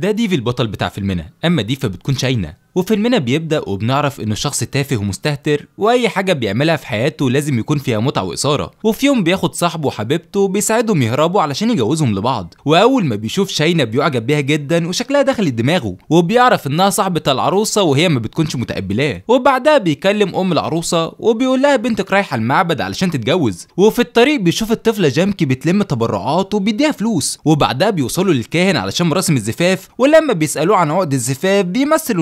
ده ديف البطل بتاع فيلمنا اما دي فبتكون شاينه وفيلمنا بيبدأ وبنعرف إنه شخص تافه ومستهتر وأي حاجة بيعملها في حياته لازم يكون فيها متعة وإثارة، وفي يوم بياخد صاحبه وحبيبته بيساعدهم يهربوا علشان يجوزهم لبعض، وأول ما بيشوف شاينا بيعجب بيها جدا وشكلها داخل دماغه، وبيعرف إنها صاحبة العروسة وهي ما بتكونش متقبلاه، وبعدها بيكلم أم العروسة وبيقول لها بنتك رايحة المعبد علشان تتجوز، وفي الطريق بيشوف الطفلة جامكي بتلم تبرعات وبيديها فلوس، وبعدها بيوصلوا للكاهن علشان مراسم الزفاف، ولما بيسألوه عن عقد الزفاف بيمثل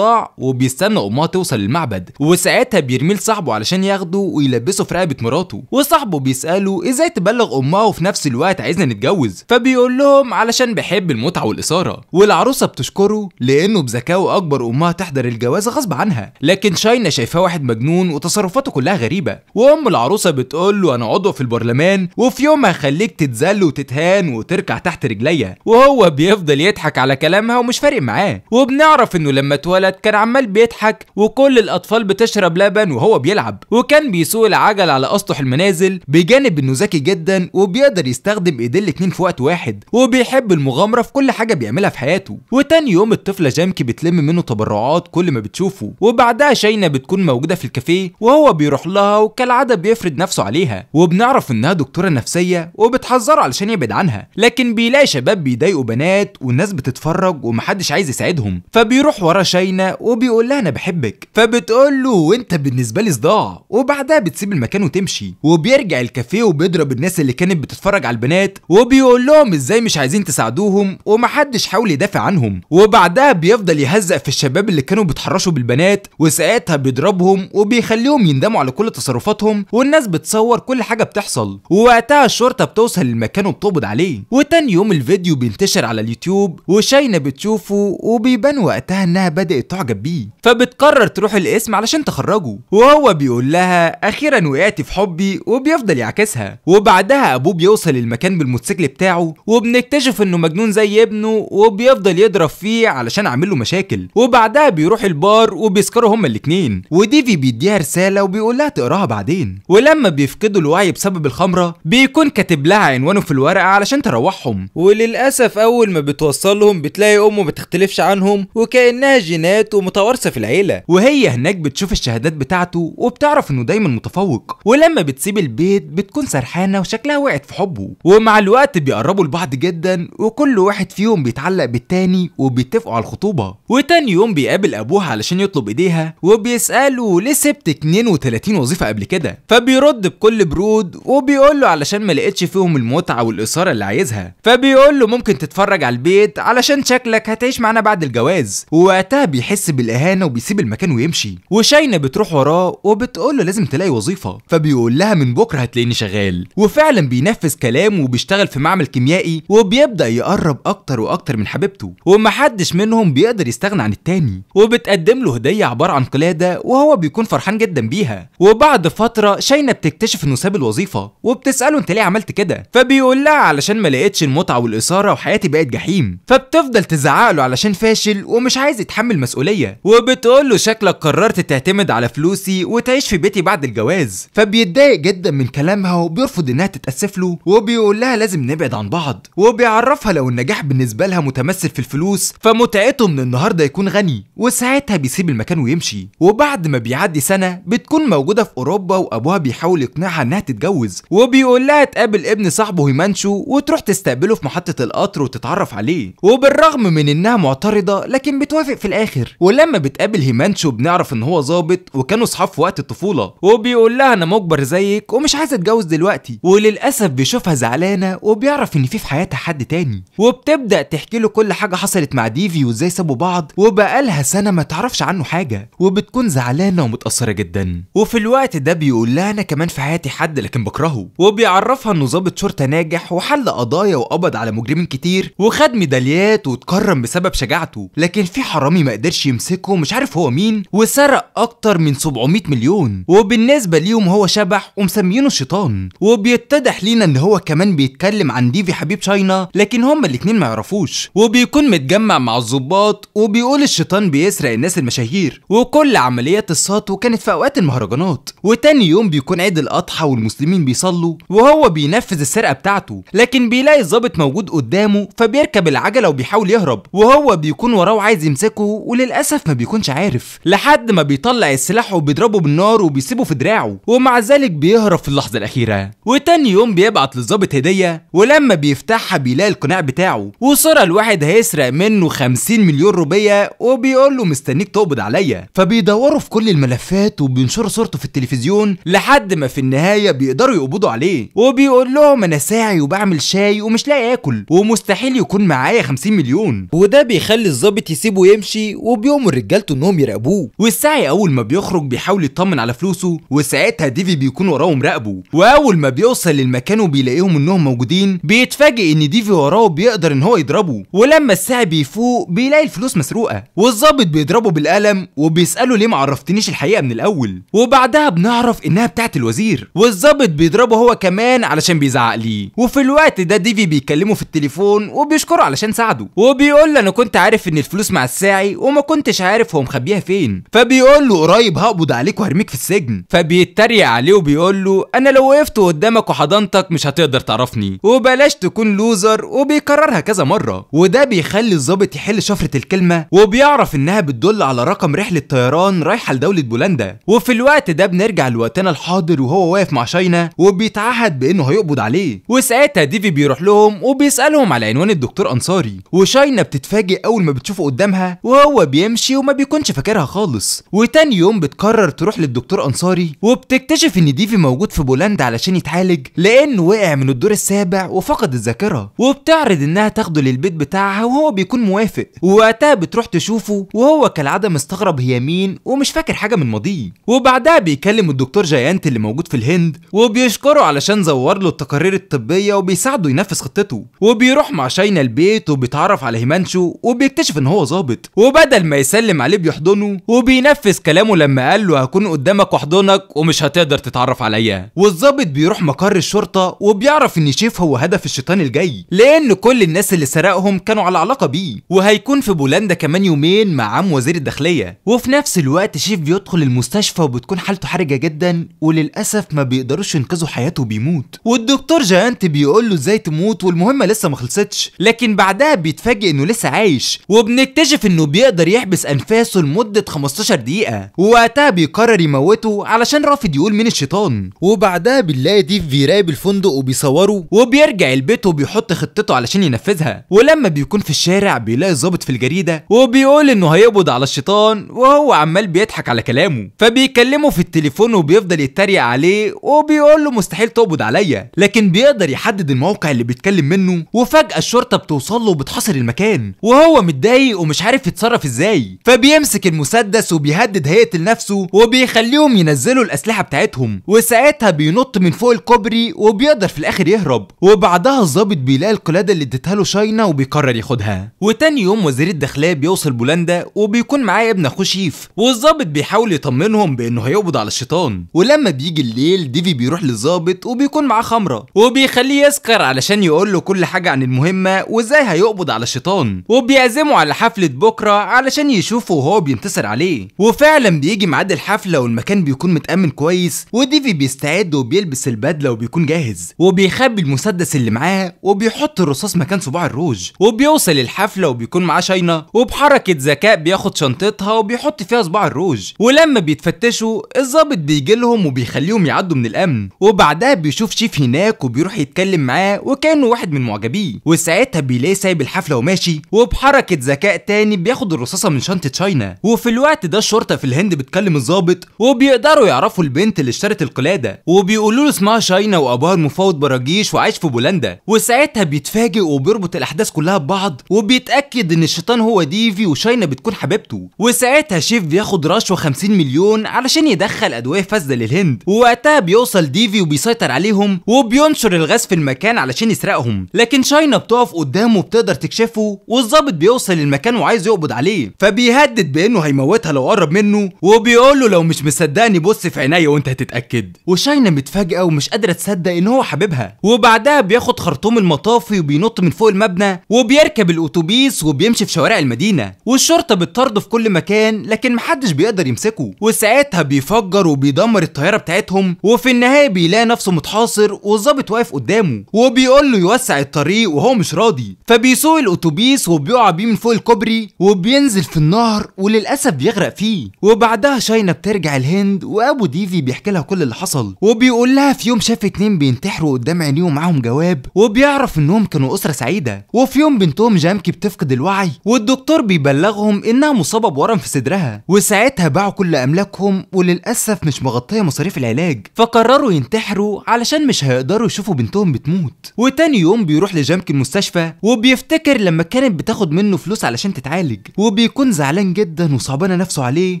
وبيستنى امها توصل للمعبد وساعتها بيرميه لصاحبه علشان ياخده ويلبسه في رقبه مراته وصاحبه بيساله ازاي تبلغ امها وفي نفس الوقت عايزنا نتجوز فبيقول لهم علشان بحب المتعه والاثاره والعروسه بتشكره لانه بذكائه اكبر امها تحضر الجواز غصب عنها لكن شاينا شايفاه واحد مجنون وتصرفاته كلها غريبه وام العروسه بتقول له انا عضو في البرلمان وفي يوم هخليك تتذل وتتهان وتركع تحت رجليا وهو بيفضل يضحك على كلامها ومش فارق معاه وبنعرف انه لما اتولد كان عمال بيضحك وكل الاطفال بتشرب لبن وهو بيلعب وكان بيسوق العجل على اسطح المنازل بجانب انه ذكي جدا وبيقدر يستخدم ايديه الاتنين في وقت واحد وبيحب المغامره في كل حاجه بيعملها في حياته وتاني يوم الطفله جامكي بتلم منه تبرعات كل ما بتشوفه وبعدها شينا بتكون موجوده في الكافيه وهو بيروح لها وكالعاده بيفرض نفسه عليها وبنعرف انها دكتوره نفسيه وبتحذره علشان يبعد عنها لكن بيلاقي شباب بيضايقوا بنات والناس بتتفرج ومحدش عايز يساعدهم فبيروح ورا شينا وبيقول لها انا بحبك فبتقول له وانت بالنسبه لي صداع وبعدها بتسيب المكان وتمشي وبيرجع الكافيه وبيضرب الناس اللي كانت بتتفرج على البنات وبيقول لهم ازاي مش عايزين تساعدوهم ومحدش حاول يدافع عنهم وبعدها بيفضل يهزق في الشباب اللي كانوا بيتحرشوا بالبنات وساعتها بيضربهم وبيخليهم يندموا على كل تصرفاتهم والناس بتصور كل حاجه بتحصل ووقتها الشرطه بتوصل للمكان وبتقبض عليه وتاني يوم الفيديو بينتشر على اليوتيوب وشاينا بتشوفه وبيبان وقتها انها بدات تعجب معجب بيه فبتقرر تروح القسم علشان تخرجه وهو بيقول لها اخيرا وقعت في حبي وبيفضل يعكسها وبعدها ابوه بيوصل المكان بالموتوسيكل بتاعه وبنكتشف انه مجنون زي ابنه وبيفضل يضرب فيه علشان عامل له مشاكل وبعدها بيروح البار وبيسكروا هما الاثنين وديفي بيديها رساله وبيقول لها تقراها بعدين ولما بيفقدوا الوعي بسبب الخمره بيكون كاتب لها عنوانه في الورقه علشان تروحهم وللاسف اول ما بتوصلهم بتلاقي امه ما بتختلفش عنهم وكانها جينات ومتوارثه في العيله وهي هناك بتشوف الشهادات بتاعته وبتعرف انه دايما متفوق ولما بتسيب البيت بتكون سرحانه وشكلها وقعت في حبه ومع الوقت بيقربوا لبعض جدا وكل واحد فيهم بيتعلق بالتاني وبيتفقوا على الخطوبه وتاني يوم بيقابل ابوها علشان يطلب ايديها وبيساله ليه سبت 32 وظيفه قبل كده فبيرد بكل برود وبيقول له علشان ما لقيتش فيهم المتعه والاثاره اللي عايزها فبيقول له ممكن تتفرج على البيت علشان شكلك هتعيش معانا بعد الجواز ووقتها بيحس بيحس بالاهانه وبيسيب المكان ويمشي وشاينه بتروح وراه وبتقول له لازم تلاقي وظيفه فبيقول لها من بكره هتلاقيني شغال وفعلا بينفذ كلامه وبيشتغل في معمل كيميائي وبيبدا يقرب اكتر واكتر من حبيبته ومحدش منهم بيقدر يستغنى عن التاني وبتقدم له هديه عباره عن قلاده وهو بيكون فرحان جدا بيها وبعد فتره شاينه بتكتشف انه ساب الوظيفه وبتساله انت ليه عملت كده فبيقول لها علشان ما لقيتش المتعه والاثاره وحياتي بقت جحيم فبتفضل تزعق له علشان فاشل ومش عايز يتحمل مسؤوليه العادية وبتقول له شكلك قررت تعتمد على فلوسي وتعيش في بيتي بعد الجواز فبيتضايق جدا من كلامها وبيرفض انها تتأسف له وبيقول لها لازم نبعد عن بعض وبيعرفها لو النجاح بالنسبة لها متمثل في الفلوس فمتعته من النهاردة يكون غني وساعتها بيسيب المكان ويمشي وبعد ما بيعدي سنة بتكون موجودة في أوروبا وأبوها بيحاول يقنعها إنها تتجوز وبيقول لها تقابل ابن صاحبه هيمانشو وتروح تستقبله في محطة القطر وتتعرف عليه وبالرغم من إنها معترضة لكن بتوافق في الآخر ولما بتقابل هيمانشو بنعرف ان هو ظابط وكانوا اصحاب في وقت الطفوله وبيقول لها انا مجبر زيك ومش عايز اتجوز دلوقتي وللاسف بيشوفها زعلانه وبيعرف ان في في حياتها حد تاني وبتبدا تحكي له كل حاجه حصلت مع ديفي وازاي سابوا بعض وبقالها سنه ما تعرفش عنه حاجه وبتكون زعلانه ومتاثره جدا وفي الوقت ده بيقول لها انا كمان في حياتي حد لكن بكرهه وبيعرفها انه ظابط شرطه ناجح وحل قضايا وقبض على مجرمين كتير وخد ميداليات واتكرم بسبب شجاعته لكن في حرامي ما قدرش يمسكه مش عارف هو مين وسرق اكتر من 700 مليون وبالنسبه ليهم هو شبح ومسميينه الشيطان وبيتضح لينا ان هو كمان بيتكلم عن ديفي حبيب شاينا لكن هما الاتنين ما يعرفوش وبيكون متجمع مع الظباط وبيقول الشيطان بيسرق الناس المشاهير وكل عمليات السطو كانت في اوقات المهرجانات وتاني يوم بيكون عيد الاضحى والمسلمين بيصلوا وهو بينفذ السرقه بتاعته لكن بيلاقي الظابط موجود قدامه فبيركب العجله وبيحاول يهرب وهو بيكون وراه عايز يمسكه وللاسف للاسف ما بيكونش عارف لحد ما بيطلع السلاح وبيضربه بالنار وبيسيبه في دراعه ومع ذلك بيهرب في اللحظه الاخيره وتاني يوم بيبعت للظابط هديه ولما بيفتحها بيلاقي القناع بتاعه وصوره الواحد هيسرق منه 50 مليون روبيه وبيقول له مستنيك تقبض عليا فبيدوروا في كل الملفات وبينشروا صورته في التلفزيون لحد ما في النهايه بيقدروا يقبضوا عليه وبيقول لهم انا ساعي وبعمل شاي ومش لاقي اكل ومستحيل يكون معايا 50 مليون وده بيخلي الظابط يسيبه يمشي وبي بيأمر رجالته انهم يراقبوه والساعي اول ما بيخرج بيحاول يطمن على فلوسه وساعتها ديفي بيكون وراه مراقبه واول ما بيوصل للمكان وبيلاقيهم انهم موجودين بيتفاجئ ان ديفي وراه بيقدر ان هو يضربه ولما الساعي بيفوق بيلاقي الفلوس مسروقه والظابط بيضربه بالقلم وبيساله ليه ما عرفتنيش الحقيقه من الاول وبعدها بنعرف انها بتاعت الوزير والظابط بيضربه هو كمان علشان بيزعق ليه وفي الوقت ده ديفي بيكلمه في التليفون وبيشكره علشان ساعده وبيقول له انا كنت عارف ان الفلوس مع الساعي وما كنت كنتش عارف هو مخبيها فين فبيقول له قريب هقبض عليك وهرميك في السجن فبيتريق عليه وبيقول له انا لو وقفت قدامك وحضنتك مش هتقدر تعرفني وبلاش تكون لوزر وبيكررها كذا مره وده بيخلي الظابط يحل شفره الكلمه وبيعرف انها بتدل على رقم رحله طيران رايحه لدوله بولندا وفي الوقت ده بنرجع لوقتنا الحاضر وهو واقف مع شاينا وبيتعهد بانه هيقبض عليه وساعتها ديفي بيروح لهم وبيسالهم على عنوان الدكتور انصاري وشاينا بتتفاجئ اول ما بتشوفه قدامها وهو بي بيمشي وما بيكونش فاكرها خالص وتاني يوم بتقرر تروح للدكتور انصاري وبتكتشف ان ديفي موجود في بولندا علشان يتعالج لانه وقع من الدور السابع وفقد الذاكره وبتعرض انها تاخده للبيت بتاعها وهو بيكون موافق ووقتها بتروح تشوفه وهو كالعاده مستغرب هي مين ومش فاكر حاجه من ماضيه وبعدها بيكلم الدكتور جايانت اللي موجود في الهند وبيشكره علشان زور له التقارير الطبيه وبيساعده ينفذ خطته وبيروح مع شاينا البيت وبيتعرف على هيمانشو وبيكتشف ان هو ظابط وبدل ما يسلم عليه بيحضنه وبينفذ كلامه لما قال له هكون قدامك واحضنك ومش هتقدر تتعرف عليا والظابط بيروح مقر الشرطه وبيعرف ان شيف هو هدف الشيطان الجاي لان كل الناس اللي سرقهم كانوا على علاقه بيه وهيكون في بولندا كمان يومين مع عم وزير الداخليه وفي نفس الوقت شيف بيدخل المستشفى وبتكون حالته حرجه جدا وللاسف ما بيقدروش ينقذوا حياته بيموت والدكتور جاينت بيقول له ازاي تموت والمهمه لسه ما خلصتش لكن بعدها بيتفاجئ انه لسه عايش وبنكتشف انه بيقدر يحب بيحبس انفاسه لمده 15 دقيقه ووقتها بيقرر يموته علشان رافض يقول مين الشيطان وبعدها بنلاقي ديف بيراقب الفندق وبيصوره وبيرجع البيت وبيحط خطته علشان ينفذها ولما بيكون في الشارع بيلاقي الظابط في الجريده وبيقول انه هيقبض على الشيطان وهو عمال بيضحك على كلامه فبيكلمه في التليفون وبيفضل يتريق عليه وبيقول له مستحيل تقبض عليا لكن بيقدر يحدد الموقع اللي بيتكلم منه وفجاه الشرطه بتوصل له وبتحاصر المكان وهو متضايق ومش عارف يتصرف ازاي ازاي فبيمسك المسدس وبيهدد هيئه لنفسه وبيخليهم ينزلوا الاسلحه بتاعتهم وساعتها بينط من فوق الكوبري وبيقدر في الاخر يهرب وبعدها الظابط بيلاقي القلاده اللي اديتها له شاينا وبيقرر ياخدها وتاني يوم وزير الداخليه بيوصل بولندا وبيكون معاه ابن اخوه شيف والظابط بيحاول يطمنهم بانه هيقبض على الشيطان ولما بيجي الليل ديفي بيروح للظابط وبيكون معاه خمره وبيخليه يسكر علشان يقول له كل حاجه عن المهمه وازاي هيقبض على الشيطان وبيعزمه على حفله بكره علشان علشان يشوفه وهو بينتصر عليه وفعلا بيجي ميعاد الحفله والمكان بيكون متامن كويس وديفي بيستعد وبيلبس البدله وبيكون جاهز وبيخبي المسدس اللي معاه وبيحط الرصاص مكان صباع الروج وبيوصل الحفله وبيكون معاه شاينا وبحركه ذكاء بياخد شنطتها وبيحط فيها صباع الروج ولما بيتفتشوا الظابط بيجي لهم وبيخليهم يعدوا من الامن وبعدها بيشوف شيف هناك وبيروح يتكلم معاه وكانه واحد من معجبيه وساعتها بيلاقيه سايب الحفله وماشي وبحركه ذكاء تاني بياخد الرصاصه رصاصة من شنطة شاينا وفي الوقت ده الشرطة في الهند بتكلم الظابط وبيقدروا يعرفوا البنت اللي اشترت القلادة وبيقولوا له اسمها شاينا وأبوها المفاوض براجيش وعايش في بولندا وساعتها بيتفاجئ وبيربط الأحداث كلها ببعض وبيتأكد إن الشيطان هو ديفي وشاينا بتكون حبيبته وساعتها شيف بياخد رشوة 50 مليون علشان يدخل أدوية فاسدة للهند ووقتها بيوصل ديفي وبيسيطر عليهم وبينشر الغاز في المكان علشان يسرقهم لكن شاينا بتقف قدامه وبتقدر تكشفه والظابط بيوصل للمكان وعايز يقبض عليه فبيهدد بانه هيموتها لو قرب منه وبيقول له لو مش مصدقني بص في عينيا وانت هتتاكد وشاينا متفاجئه ومش قادره تصدق ان هو حبيبها وبعدها بياخد خرطوم المطافي وبينط من فوق المبنى وبيركب الاتوبيس وبيمشي في شوارع المدينه والشرطه بتطارده في كل مكان لكن محدش بيقدر يمسكه وساعتها بيفجر وبيدمر الطياره بتاعتهم وفي النهايه بيلاقي نفسه متحاصر والظابط واقف قدامه وبيقول له يوسع الطريق وهو مش راضي فبيسوق الاتوبيس وبيقع بيه من فوق الكوبري وبينزل في النهر وللاسف بيغرق فيه وبعدها شاينا بترجع الهند وابو ديفي بيحكي لها كل اللي حصل وبيقول لها في يوم شاف اتنين بينتحروا قدام عينيه ومعاهم جواب وبيعرف انهم كانوا اسره سعيده وفي يوم بنتهم جامكي بتفقد الوعي والدكتور بيبلغهم انها مصابه بورم في صدرها وساعتها باعوا كل املاكهم وللاسف مش مغطيه مصاريف العلاج فقرروا ينتحروا علشان مش هيقدروا يشوفوا بنتهم بتموت وتاني يوم بيروح لجامكي المستشفى وبيفتكر لما كانت بتاخد منه فلوس علشان تتعالج وبيكون بيكون زعلان جدا وصعبانه نفسه عليه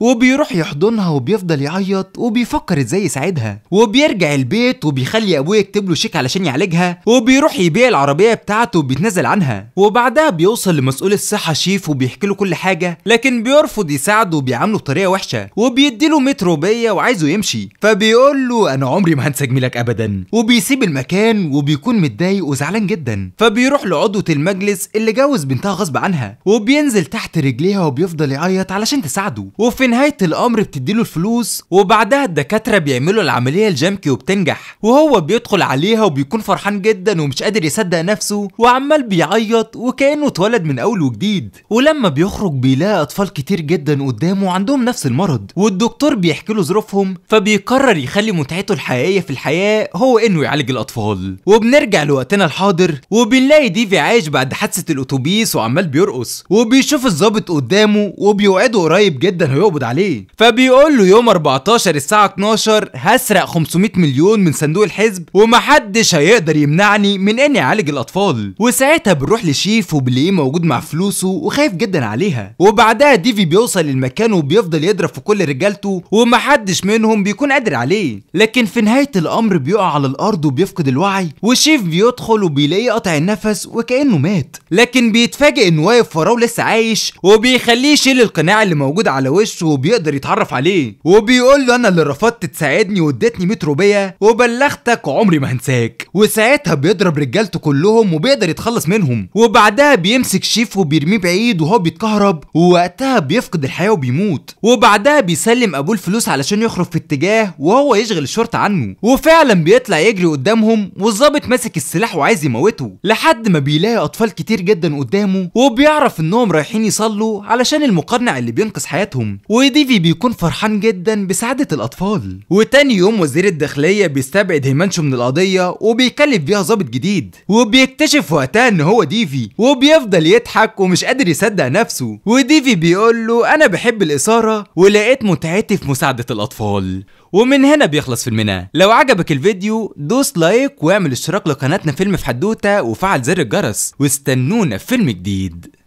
وبيروح يحضنها وبيفضل يعيط وبيفكر ازاي يساعدها وبيرجع البيت وبيخلي ابوه يكتب له شيك علشان يعالجها وبيروح يبيع العربيه بتاعته وبيتنازل عنها وبعدها بيوصل لمسؤول الصحه شيف وبيحكي له كل حاجه لكن بيرفض يساعده وبيعامله بطريقه وحشه وبيديله متروبيه وعايزه يمشي فبيقول له انا عمري ما هنسى جميلك ابدا وبيسيب المكان وبيكون متضايق وزعلان جدا فبيروح لعضوه المجلس اللي جوز بنتها غصب عنها وبينزل تحت رجليها فيها وبيفضل يعيط علشان تساعده وفي نهايه الامر بتديله الفلوس وبعدها الدكاتره بيعملوا العمليه الجمكي وبتنجح وهو بيدخل عليها وبيكون فرحان جدا ومش قادر يصدق نفسه وعمال بيعيط وكانه اتولد من اول وجديد ولما بيخرج بيلاقي اطفال كتير جدا قدامه عندهم نفس المرض والدكتور بيحكي له ظروفهم فبيقرر يخلي متعته الحقيقيه في الحياه هو انه يعالج الاطفال وبنرجع لوقتنا الحاضر وبنلاقي ديفي عايش بعد حادثه الاتوبيس وعمال بيرقص وبيشوف الظابط قدامه وبيوعده قريب جدا هيقبض عليه فبيقول له يوم 14 الساعه 12 هسرق 500 مليون من صندوق الحزب ومحدش هيقدر يمنعني من اني اعالج الاطفال وساعتها بنروح لشيف وبلاقيه موجود مع فلوسه وخايف جدا عليها وبعدها ديفي بيوصل للمكان وبيفضل يضرب في كل رجالته ومحدش منهم بيكون قادر عليه لكن في نهايه الامر بيقع على الارض وبيفقد الوعي وشيف بيدخل وبيلاقيه قطع النفس وكانه مات لكن بيتفاجئ انه واقف وراه لسه عايش وبي بيخليه يشيل القناع اللي موجود على وشه وبيقدر يتعرف عليه وبيقول له انا اللي رفضت تساعدني واديتني 100 روبيه وبلغتك وعمري ما هنساك وساعتها بيضرب رجالته كلهم وبيقدر يتخلص منهم وبعدها بيمسك شيف وبيرميه بعيد وهو بيتكهرب ووقتها بيفقد الحياه وبيموت وبعدها بيسلم ابوه الفلوس علشان يخرج في اتجاه وهو يشغل الشرطه عنه وفعلا بيطلع يجري قدامهم والظابط ماسك السلاح وعايز يموته لحد ما بيلاقي اطفال كتير جدا قدامه وبيعرف انهم رايحين يصلوا علشان المقنع اللي بينقذ حياتهم وديفي بيكون فرحان جدا بسعادة الأطفال وتاني يوم وزير الداخلية بيستبعد هيمانشو من القضية وبيكلف بيها ظابط جديد وبيكتشف وقتها إن هو ديفي وبيفضل يضحك ومش قادر يصدق نفسه وديفي بيقول له أنا بحب الإثارة ولقيت متعتي في مساعدة الأطفال ومن هنا بيخلص فيلمنا لو عجبك الفيديو دوس لايك واعمل اشتراك لقناتنا فيلم في حدوتة وفعل زر الجرس واستنونا في فيلم جديد